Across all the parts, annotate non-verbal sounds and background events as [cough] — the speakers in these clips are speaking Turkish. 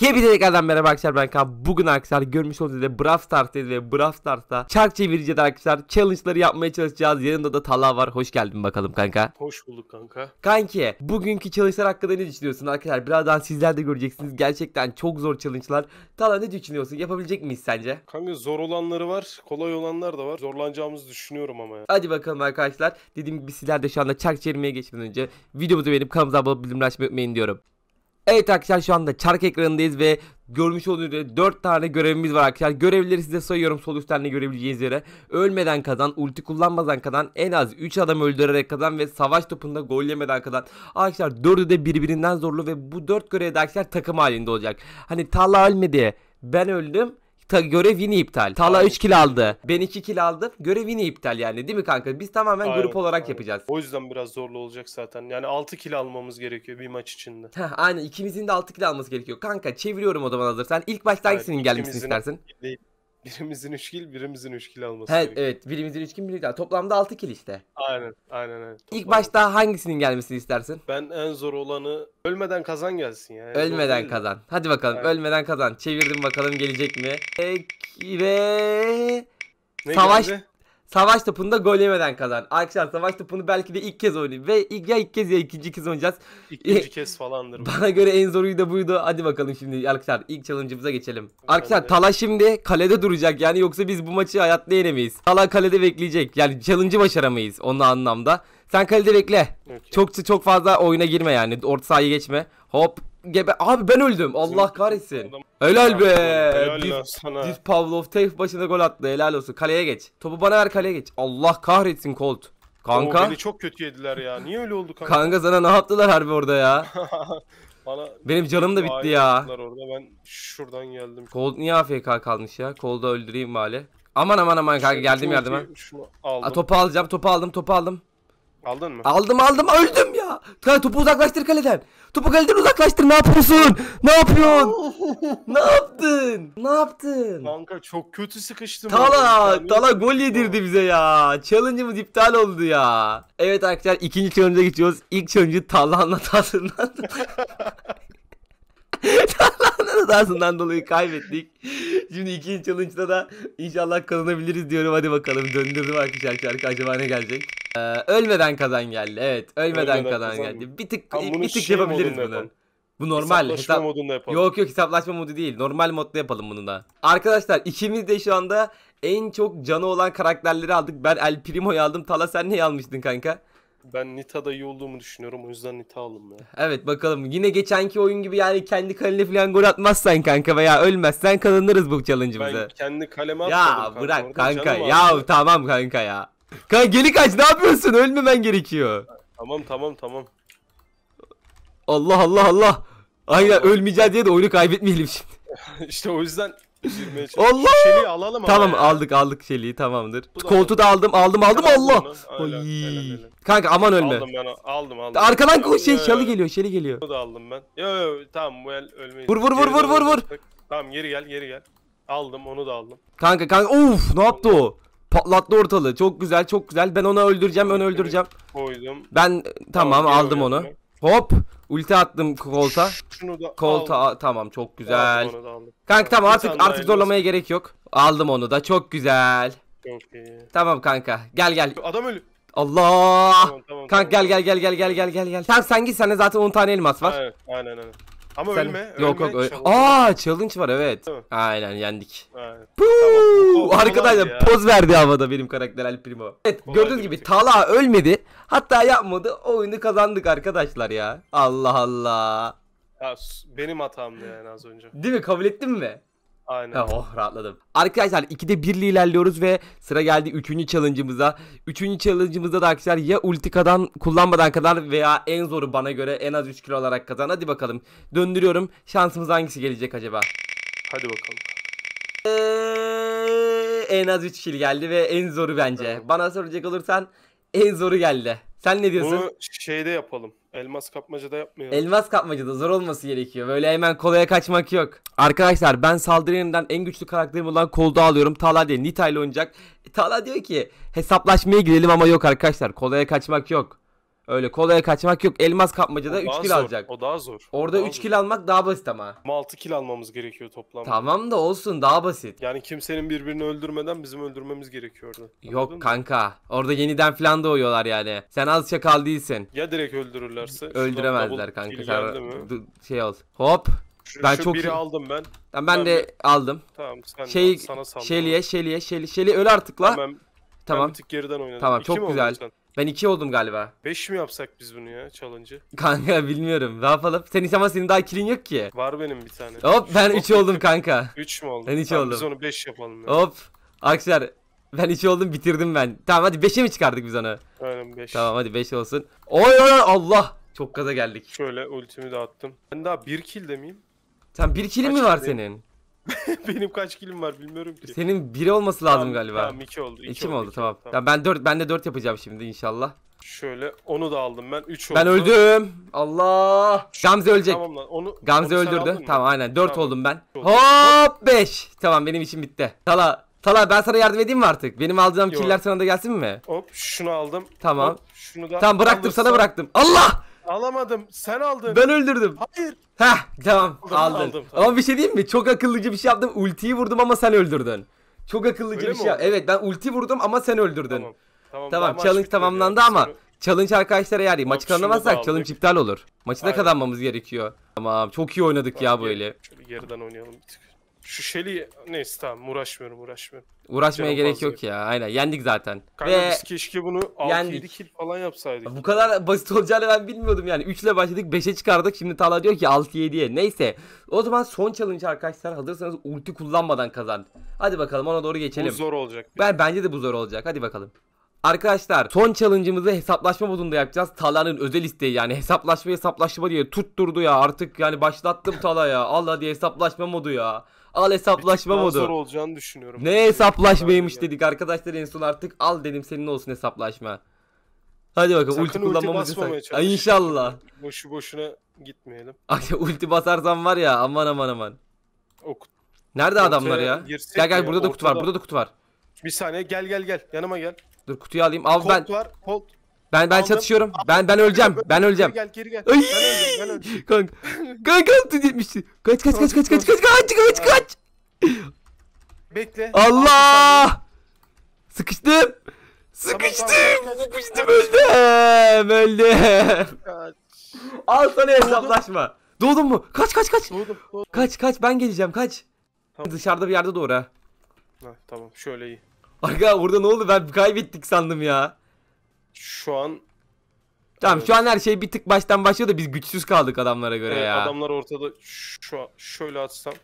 Hepinize tekrardan merhaba arkadaşlar ben Kaan. Bugün arkadaşlar görmüş olduğunuz üzere Brawl Stars'tayız ve Brawl Stars'ta çark çevireceğiz arkadaşlar. Challenge'ları yapmaya çalışacağız. Yanında da Talha var. Hoş geldin bakalım kanka. Hoş bulduk kanka. Kanki bugünkü challenge'lar hakkında ne düşünüyorsun arkadaşlar? Birazdan sizler de göreceksiniz. Gerçekten çok zor challenge'lar. Talha ne düşünüyorsun? Yapabilecek miyiz sence? Kanka zor olanları var. Kolay olanlar da var. Zorlanacağımızı düşünüyorum ama ya. Hadi bakalım arkadaşlar. Dediğim gibi sizler de şu anda çark çevirmeye geçmeden önce videomuzu beğenip kanalımıza abone olup bildirimleri açmayı unutmayın diyorum. Evet arkadaşlar şu anda çark ekranındayız ve görmüş olduğunuz üzere 4 tane görevimiz var arkadaşlar. Görevleri size sayıyorum sol üst tane görebileceğiniz yere. Ölmeden kazan, ulti kullanmadan kazan, en az 3 adam öldürerek kazan ve savaş topunda gol yemeden kazan. Arkadaşlar 4'ü de birbirinden zorlu ve bu 4 görevde arkadaşlar takım halinde olacak. Hani Talha ölmedi, ben öldüm Ta görev yine iptal. Tala 3 kill aldı. Ben 2 kill aldım. Görev yine iptal yani değil mi kanka? Biz tamamen aynen, grup olarak aynen. yapacağız. O yüzden biraz zorlu olacak zaten. Yani 6 kill almamız gerekiyor bir maç içinde. Heh, aynen ikimizin de 6 kill alması gerekiyor. Kanka çeviriyorum o zaman hazırsan. İlk başta hangisinin evet, gelmesini istersin? Değil. Birimizin üç kil birimizin üç kil alması evet, gerekiyor. Evet, birimizin 3 kill, birimizin Toplamda altı kil işte. Aynen, aynen aynen. Toplam. İlk başta hangisinin gelmesini istersin? Ben en zor olanı ölmeden kazan gelsin Yani. Ölmeden kazan. Hadi bakalım, aynen. ölmeden kazan. Çevirdim bakalım gelecek mi? Ve... Ne Savaş geldi? savaş topunda gol yemeden kazan. Arkadaşlar savaş topunu belki de ilk kez oynayayım. Ve ilk, ya ilk kez ya ikinci kez oynayacağız. İkinci [laughs] kez falandır. Bana göre en zoruyu da buydu. Hadi bakalım şimdi arkadaşlar ilk challenge'ımıza geçelim. Arkadaşlar Tala şimdi kalede duracak. Yani yoksa biz bu maçı hayatta yenemeyiz. Tala kalede bekleyecek. Yani challenge'ı başaramayız onun anlamda. Sen kalede bekle. Okay. Çok çok fazla oyuna girme yani. Orta sahayı geçme. Hop Gebe abi ben öldüm. Allah kahretsin. Helal be. Helal Diz, Pavlov teyf başına gol attı. Helal olsun. Kaleye geç. Topu bana ver kaleye geç. Allah kahretsin Colt. Kanka. Oo, beni çok kötü yediler ya. Niye öyle oldu kanka? Kanka sana ne yaptılar harbi orada ya? [laughs] Bana Benim canım da bitti ya. Orada. Ben şuradan geldim. Colt niye AFK kalmış ya? Colt'u öldüreyim bari. Aman aman aman kanka geldim yardıma. Aa, topu alacağım topu aldım topu aldım. Aldın mı? Aldım aldım öldüm ya. Ta, topu uzaklaştır kaleden. Topu kaleden uzaklaştır ne yapıyorsun? Ne yapıyorsun? [laughs] ne yaptın? Ne yaptın? Kanka çok kötü sıkıştım. Tala, Tala gol yedirdi bize ya. Challenge'ımız iptal oldu ya. Evet arkadaşlar ikinci challenge'a geçiyoruz. İlk challenge'ı Tala'nın hatasından [laughs] Tala'nın hatasından dolayı kaybettik. Şimdi ikinci challenge'da da inşallah kazanabiliriz diyorum. Hadi bakalım döndürdüm arkadaşlar. Acaba ne gelecek? Ee, ölmeden kazan geldi. Evet, ölmeden, ölmeden kazan, kazan geldi. Bir tık tamam, bir tık şey yapabiliriz bunu. Bu normal. Hesaplaşma Hesap... modunda yapalım. Yok yok hesaplaşma modu değil. Normal modda yapalım bunu da. Arkadaşlar ikimiz de şu anda en çok canı olan karakterleri aldık. Ben El Primo'yu aldım. Tala sen ne almıştın kanka? Ben Nita'da iyi olduğumu düşünüyorum. O yüzden Nita aldım ya. Evet bakalım. Yine geçenki oyun gibi yani kendi kalene falan gol atmazsan kanka veya ölmezsen kazanırız bu challenge'ımıza. Ben kendi kaleme atmadım ya, kanka. Ya bırak kanka. ya tamam kanka ya. Kanka geri kaç ne yapıyorsun? Ölmemen gerekiyor. Tamam tamam tamam. Allah Allah Allah. Aynen tamam. ölmeyeceğiz diye de oyunu kaybetmeyelim şimdi. [laughs] işte o yüzden Allah! Şeliği alalım Tamam ya. aldık aldık şeliği tamamdır. Da Koltuğu da aldım aldım aldım ben Allah. Aynen, aynen, aynen. Kanka aman ölme. Aldım ben aldım aldım. Arkadan koş şey şalı geliyor şeli geliyor. Bu da aldım ben. Yo yo tamam bu el ölmeyi. Vur vur vur vur vur vur. Tamam geri gel geri gel. Aldım onu da aldım. Kanka kanka of ne yaptı o? Patlattı ortalığı. Çok güzel, çok güzel. Ben onu öldüreceğim, onu öldüreceğim. Koydum. Ben tamam Aldım, aldım onu. Ben. Hop. Ulti attım kolta. Şunu da kolta al. tamam çok güzel. Aldım, Kanka tamam artık artık zorlamaya gerek yok. Aldım onu da çok güzel. Çok Tamam kanka gel gel. Adam ölü. Allah. Tamam, tamam, kanka tamam. gel gel gel gel gel gel gel gel. Tamam sen git sende zaten 10 tane elmas var. Evet aynen aynen. Ama Sen... ölme. Yok ölme, yok. Challenge. Aa challenge var evet. Aynen yendik. Aynen. Tamam. Arkadaşlar ya. poz verdi havada benim karakter El Primo. Evet kolay gördüğünüz gibi Tala ölmedi. Hatta yapmadı. Oyunu kazandık arkadaşlar ya. Allah Allah. Ya, benim hatamdı yani az önce. Değil mi? Kabul ettin mi? Aynen. oh rahatladım. Arkadaşlar 2'de 1 ile ilerliyoruz ve sıra geldi 3. challenge'ımıza. 3. challenge'ımızda da arkadaşlar ya ultikadan kullanmadan kadar veya en zoru bana göre en az 3 kilo olarak kazan. Hadi bakalım. Döndürüyorum. Şansımız hangisi gelecek acaba? Hadi bakalım. Ee, en az 3 kil geldi ve en zoru bence. Evet. Bana soracak olursan en zoru geldi. Sen ne diyorsun? Bunu şeyde yapalım. Elmas kapmacada yapmıyor. Elmas kapmacada zor olması gerekiyor. Böyle hemen kolaya kaçmak yok. Arkadaşlar ben saldırıyanımdan en güçlü karakterim olan kolda alıyorum. Tala diye Nita ile oynayacak. E, Tala diyor ki hesaplaşmaya gidelim ama yok arkadaşlar. Kolaya kaçmak yok. Öyle kolaya kaçmak yok. Elmas kapmacada 3 kil zor, alacak. O daha zor. Orada 3 kil almak daha basit ama. Ama 6 kil almamız gerekiyor toplamda. Tamam da olsun daha basit. Yani kimsenin birbirini öldürmeden bizim öldürmemiz gerekiyordu. Anladın yok mı? kanka. Orada yeniden filan doğuyorlar yani. Sen az çakal değilsin. Ya direkt öldürürlerse. Öldüremezler kanka. Sen şey ol. Hop. Şu, ben şu çok biri aldım ben. Ben, ben, de bir... aldım. Tamam sen şey, al, sana saldım. Şeli'ye, Şeli'ye, Şeli, Şeli öl artık la. Tamam. tamam. Ben bir tık geriden oynadım. Tamam İki çok güzel. Ben 2 oldum galiba. 5 mi yapsak biz bunu ya challenge'ı? Kanka bilmiyorum. Ne yapalım? Senin ama senin daha kilin yok ki. Var benim bir tane. Hop ben 3 oldum [laughs] kanka. 3 mü oldun? Ben 2 tamam, oldum. Biz onu 5 yapalım. Ya. Hop. Arkadaşlar ben 2 oldum bitirdim ben. Tamam hadi 5'e mi çıkardık biz onu? Aynen 5. Tamam hadi 5 olsun. Oy oy Allah. Çok kaza geldik. Şöyle ultimi de attım. Ben daha 1 kill de Sen 1 killin mi var senin? [laughs] Benim kaç kilim var bilmiyorum ki. Senin biri olması lazım tamam, galiba. Tamam 2 oldu. 2 mi oldu? Tamam. tamam. Ya ben 4 ben de 4 yapacağım şimdi inşallah. Şöyle onu da aldım ben 3 oldu. Ben öldüm. Allah! Gamze ölecek. Tamam lan onu Gamze onu öldürdü. Tamam mı? aynen 4 tamam. oldum ben. Hop 5. Tamam benim işim bitti. Tala Tala ben sana yardım edeyim mi artık? Benim aldığım killer sana da gelsin mi? Hop şunu aldım. Tamam. Hop, şunu da Tamam bıraktım alırsam... sana bıraktım. Allah! Alamadım. Sen aldın. Ben öldürdüm. Hayır. Heh tamam aldım, aldın. Aldım, tamam. Ama bir şey diyeyim mi? Çok akıllıca bir şey yaptım. Ultiyi vurdum ama sen öldürdün. Çok akıllıca Öyle bir şey. Evet ben ulti vurdum ama sen öldürdün. Tamam. Tamam, tamam challenge tamamlandı ya. ama Sonra... challenge arkadaşlara yani tamam, maçı kazanamazsak challenge iptal olur. Maçı da kazanmamız gerekiyor. Tamam çok iyi oynadık tamam, ya böyle. Şöyle geriden oynayalım bir tık. Şu Shelly neyse tamam uğraşmıyorum uğraşmıyorum. Uğraşmaya Canım gerek yok ya. Aynen yendik zaten. Kanka Ve biz keşke bunu 6-7 yendik. kill falan yapsaydık. Bu kadar basit olacağını ben bilmiyordum yani. 3 ile başladık 5'e çıkardık. Şimdi Tala diyor ki 6-7'ye. Neyse. O zaman son challenge arkadaşlar. Hazırsanız ulti kullanmadan kazan. Hadi bakalım ona doğru Bu geçelim. zor olacak. Ben bence de bu zor olacak. Hadi bakalım. Arkadaşlar son challenge'ımızı hesaplaşma modunda yapacağız. Tala'nın özel isteği yani hesaplaşma hesaplaşma diye tutturdu ya artık yani başlattım Tala ya. Allah diye hesaplaşma modu ya. Al hesaplaşma Bittikten modu. sonra olacağını düşünüyorum. Ne hesaplaşmaymış dedik arkadaşlar en son artık al dedim senin olsun hesaplaşma. Hadi bakalım Sakın ulti kullanmamız yasak. Ay inşallah. [laughs] Boşu boşuna gitmeyelim. [laughs] Ay ulti basarsan var ya aman aman aman. Ok. Nerede adamlar ya? Gel gel mi? burada da kutu var. Burada da kutu var. Bir saniye gel gel gel. Yanıma gel. Dur kutuyu alayım. Al ben Kolt var. Ben ben Aldım. çatışıyorum. Aldım. Ben ben öleceğim. Ben öleceğim. Geri gel geri gel. Ay. Ben öldüm ben öldüm. Kanka. Kanka tut yetmişti. Kaç kaç kaç kaç kaç kaç kaç kaç kaç. Bekle. Allah! Sıkıştım. Sıkıştım. Sıkıştım öldüm. Öldüm. Al sana hesaplaşma. Doğdun mu? Kaç kaç kaç. Kaç kaç ben geleceğim kaç. Dışarıda bir yerde doğru ha. tamam şöyle iyi. Arka orada ne oldu ben kaybettik sandım ya. Şu an Tamam şu an her şey bir tık baştan başlıyor da biz güçsüz kaldık adamlara göre evet, ya. Adamlar ortada şu an şöyle atsam.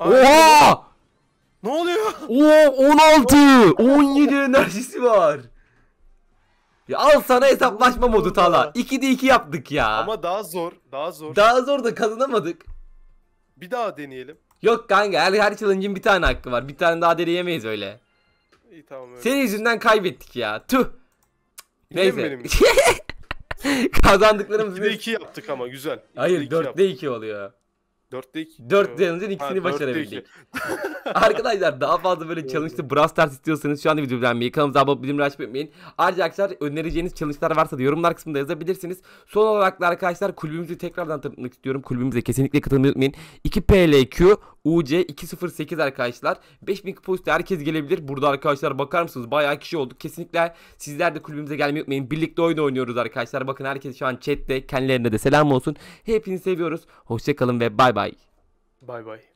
Oha! Ne oluyor? Oo 16! 17 enerjisi var. Ya al sana hesaplaşma modu Tala. 2'de 2 yaptık ya. Ama daha zor, daha zor. Daha zor da kazanamadık. Bir daha deneyelim. Yok kanka her, her challenge'in bir tane hakkı var. Bir tane daha deneyemeyiz öyle. İyi tamam öyle. Senin yüzünden kaybettik ya. Tüh. Neyse. Benim [laughs] Kazandıklarımız 2'de 2 yaptık ama güzel. Hayır 4'te 2 oluyor. 4'te 2. 4 denizin ikisini ha, başarabildik. [laughs] arkadaşlar daha fazla böyle challenge'lı Brawl Stars istiyorsanız şu anda videoyu beğenmeyi, kanalımıza abone olmayı, bildirimleri açıp etmeyin. Ayrıca arkadaşlar önereceğiniz challenge'lar varsa da yorumlar kısmında yazabilirsiniz. Son olarak da arkadaşlar kulübümüzü tekrardan tanıtmak istiyorum. Kulübümüze kesinlikle katılmayı unutmayın. 2PLQ UC 208 arkadaşlar. 5000 kupa üstü herkes gelebilir. Burada arkadaşlar bakar mısınız? Bayağı kişi olduk. Kesinlikle sizler de kulübümüze gelmeyi unutmayın. Birlikte oyun oynuyoruz arkadaşlar. Bakın herkes şu an chatte. Kendilerine de selam olsun. Hepinizi seviyoruz. Hoşçakalın ve bay bay. Bay bay.